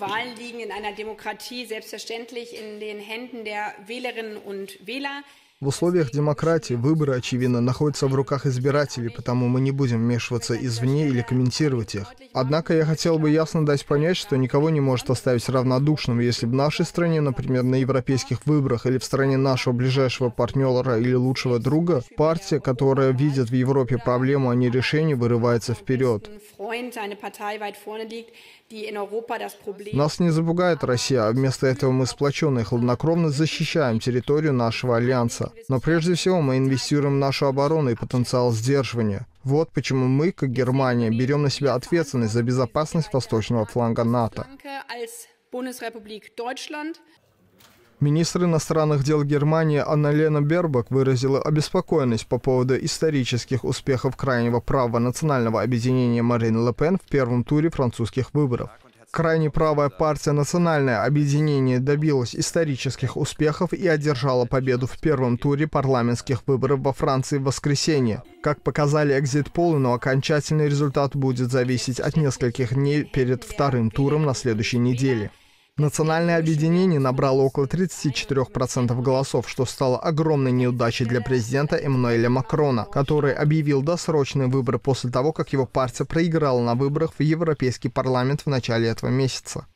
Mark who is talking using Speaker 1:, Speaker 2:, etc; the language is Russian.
Speaker 1: Wahlen liegen in einer Demokratie selbstverständlich in den Händen der Wählerinnen und Wähler.
Speaker 2: В условиях демократии выборы, очевидно, находятся в руках избирателей, потому мы не будем вмешиваться извне или комментировать их. Однако я хотел бы ясно дать понять, что никого не может оставить равнодушным, если в нашей стране, например, на европейских выборах или в стране нашего ближайшего партнера или лучшего друга, партия, которая видит в Европе проблему, а не решение, вырывается вперед. Нас не запугает Россия, а вместо этого мы сплоченно и хладнокровно защищаем территорию нашего альянса. Но прежде всего мы инвестируем в нашу оборону и потенциал сдерживания. Вот почему мы, как Германия, берем на себя ответственность за безопасность восточного фланга НАТО. Министр иностранных дел Германии Анна-Лена Бербак выразила обеспокоенность по поводу исторических успехов крайнего права национального объединения Марин Ле Пен в первом туре французских выборов. Крайне правая партия «Национальное объединение» добилась исторических успехов и одержала победу в первом туре парламентских выборов во Франции в воскресенье. Как показали экзит-полы, но окончательный результат будет зависеть от нескольких дней перед вторым туром на следующей неделе. Национальное объединение набрало около 34% голосов, что стало огромной неудачей для президента Эммануэля Макрона, который объявил досрочные выборы после того, как его партия проиграла на выборах в Европейский парламент в начале этого месяца.